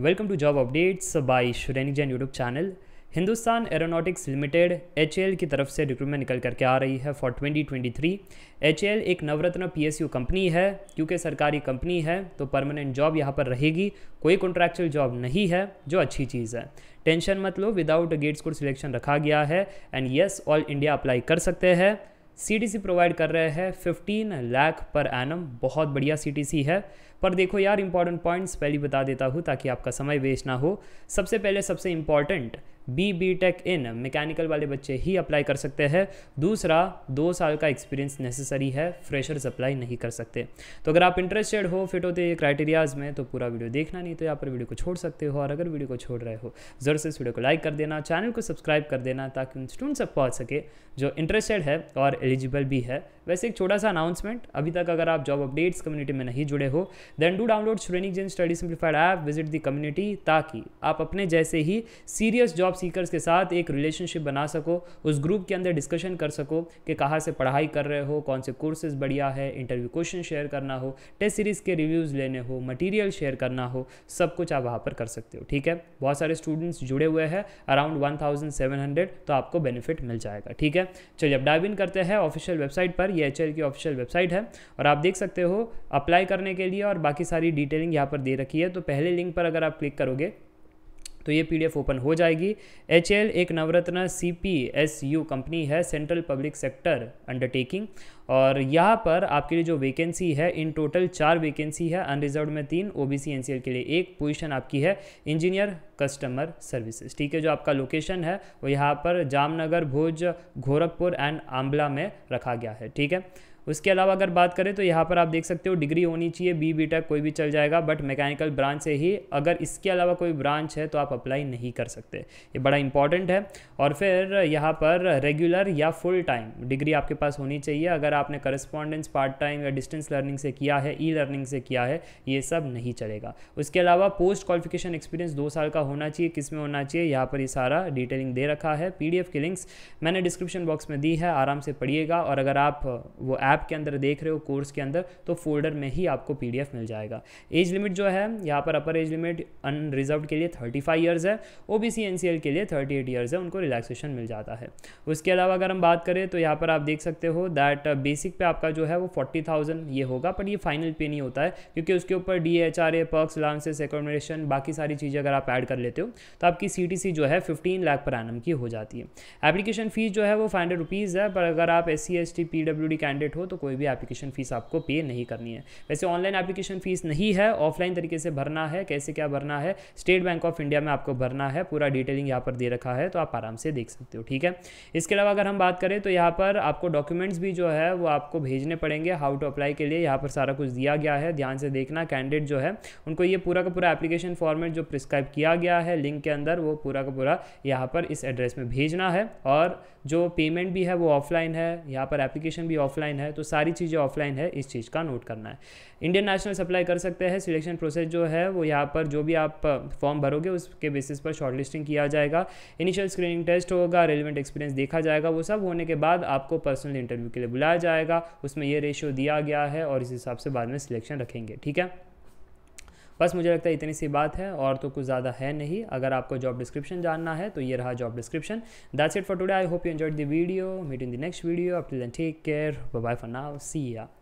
welcome to job updates by Shreni Jain YouTube channel Hindustan Aeronautics Limited H की तरफ से recruitment निकल करके आ रही है फॉर 2023 एच एक नवरत्न पीएसयू कंपनी है क्योंकि सरकारी कंपनी है तो परमानेंट जॉब यहाँ पर रहेगी कोई कॉन्ट्रैक्चुअल जॉब नहीं है जो अच्छी चीज़ है टेंशन मत लो विदाउट गेट्स को सिलेक्शन रखा गया है and yes all India apply कर सकते हैं सी प्रोवाइड कर रहे हैं फिफ्टीन लाख पर एनम बहुत बढ़िया सी है पर देखो यार इंपॉर्टेंट पॉइंट्स पहले बता देता हूँ ताकि आपका समय वेस्ट ना हो सबसे पहले सबसे important B B tech in mechanical वाले बच्चे ही अप्लाई कर सकते हैं दूसरा दो साल का एक्सपीरियंस नेसेसरी है फ्रेशर्स अप्लाई नहीं कर सकते तो अगर आप इंटरेस्टेड हो फिट होते ये क्राइटेरियाज़ में तो पूरा वीडियो देखना नहीं तो यहाँ पर वीडियो को छोड़ सकते हो और अगर वीडियो को छोड़ रहे हो ज़रूर से इस वीडियो को लाइक कर देना चैनल को सब्सक्राइब कर देना ताकि उन स्टूडेंट्स तक पहुँच सके जो इंटरेस्टेड है और एलिजिबल भी है वैसे एक छोटा सा अनाउंसमेंट अभी तक अगर आप जॉब अपडेट्स कम्युनिटी में नहीं जुड़े हो then do download Shreni Jain study simplified app visit the community ताकि आप अपने जैसे ही सीरियस जॉब जॉब सीकर्स के साथ एक रिलेशनशिप बना सको उस ग्रुप के अंदर डिस्कशन कर सको कि कहाँ से पढ़ाई कर रहे हो कौन से कोर्सेज बढ़िया है इंटरव्यू क्वेश्चन शेयर करना हो टेस्ट सीरीज़ के रिव्यूज़ लेने हो मटीरियल शेयर करना हो सब कुछ आप वहाँ पर कर सकते हो ठीक है बहुत सारे स्टूडेंट्स जुड़े हुए हैं अराउंड वन तो आपको बेनिफिट मिल जाएगा ठीक है चलिए अब डाइव इन करते हैं ऑफिशियल वेबसाइट पर ये एच की ऑफिशियल वेबसाइट है और आप देख सकते हो अप्लाई करने के लिए और बाकी सारी डिटेलिंग यहाँ पर दे रखी है तो पहले लिंक पर अगर आप क्लिक करोगे तो ये पीडीएफ ओपन हो जाएगी एच एक नवरत्न सी कंपनी है सेंट्रल पब्लिक सेक्टर अंडरटेकिंग और यहाँ पर आपके लिए जो वैकेंसी है इन टोटल चार वैकेंसी है अनरिजर्व में तीन ओबीसी एनसीएल के लिए एक पोजीशन आपकी है इंजीनियर कस्टमर सर्विसेज ठीक है जो आपका लोकेशन है वो यहाँ पर जामनगर भुज गोरखपुर एंड आंबला में रखा गया है ठीक है उसके अलावा अगर बात करें तो यहाँ पर आप देख सकते हो डिग्री होनी चाहिए बी बी कोई भी चल जाएगा बट मैकेनिकल ब्रांच से ही अगर इसके अलावा कोई ब्रांच है तो आप अप्लाई नहीं कर सकते ये बड़ा इंपॉर्टेंट है और फिर यहाँ पर रेगुलर या फुल टाइम डिग्री आपके पास होनी चाहिए अगर आपने करस्पॉन्डेंस पार्ट टाइम या डिस्टेंस लर्निंग से किया है ई लर्निंग से किया है ये सब नहीं चलेगा उसके अलावा पोस्ट क्वालिफिकेशन एक्सपीरियंस दो साल का होना चाहिए किस में होना चाहिए यहाँ पर ये सारा डिटेलिंग दे रखा है पी की लिंक्स मैंने डिस्क्रिप्शन बॉक्स में दी है आराम से पढ़िएगा और अगर आप वो ऐप के अंदर देख रहे हो कोर्स के अंदर तो फोल्डर में ही आपको पी मिल जाएगा एज लिमिट जो है यहाँ पर अपर एज लिमिट अनरिजर्व के लिए थर्टी फाइव ईयर्स है ओ बी के लिए थर्टी एट ईयर्स है उनको रिलैक्सेशन मिल जाता है उसके अलावा अगर हम बात करें तो यहाँ पर आप देख सकते हो दैट बेसिक पे आपका जो है वो फोर्टी थाउजेंड ये होगा पर ये फाइनल पे नहीं होता है क्योंकि उसके ऊपर D H R A perks allowances accommodation बाकी सारी चीज़ें अगर आप ऐड कर लेते हो तो आपकी सी टी सी जो है फिफ्टीन लाख पर एनम की हो जाती है एप्लीकेशन फ़ीस जो है वो फाइव हंड्रेड रुपीज़ है पर अगर आप S C S T P W D candidate हो हो तो कोई भी एप्लीकेशन फ़ीस आपको पे नहीं करनी है वैसे ऑनलाइन एप्लीकेशन फ़ीस नहीं है ऑफलाइन तरीके से भरना है कैसे क्या भरना है स्टेट बैंक ऑफ इंडिया में आपको भरना है पूरा डिटेलिंग यहाँ पर दे रखा है तो आप आराम से देख सकते हो ठीक है इसके अलावा अगर हम बात करें तो यहाँ पर आपको डॉक्यूमेंट्स भी जो है वो आपको भेजने पड़ेंगे हाउ टू अप्लाई के लिए यहाँ पर सारा कुछ दिया गया है ध्यान से देखना कैंडिडेट जो है उनको ये पूरा का पूरा एप्लीकेशन फॉर्मेट जो प्रिस्क्राइब किया गया है लिंक के अंदर वो पूरा का पूरा यहाँ पर इस एड्रेस में भेजना है और जो पेमेंट भी है वो ऑफलाइन है यहाँ पर एप्लीकेशन भी ऑफलाइन है है तो सारी चीज़ें ऑफलाइन है इस चीज़ का नोट करना है इंडियन नेशनल अप्लाई कर सकते हैं सिलेक्शन प्रोसेस जो है वो यहाँ पर जो भी आप फॉर्म भरोगे उसके बेसिस पर शॉर्ट किया जाएगा इनिशियल स्क्रीनिंग टेस्ट होगा रेलिवेंट एक्सपीरियंस देखा जाएगा वो सब होने के बाद आपको पर्सनल इंटरव्यू के लिए बुलाया जाएगा उसमें ये रेशियो दिया गया है और इस हिसाब से बाद में सिलेक्शन रखेंगे ठीक है बस मुझे लगता है इतनी सी बात है और तो कुछ ज़्यादा है नहीं अगर आपको जॉब डिस्क्रिप्शन जानना है तो ये रहा job description that's it for today I hope you enjoyed the video meet in the next video अब take care bye for now see या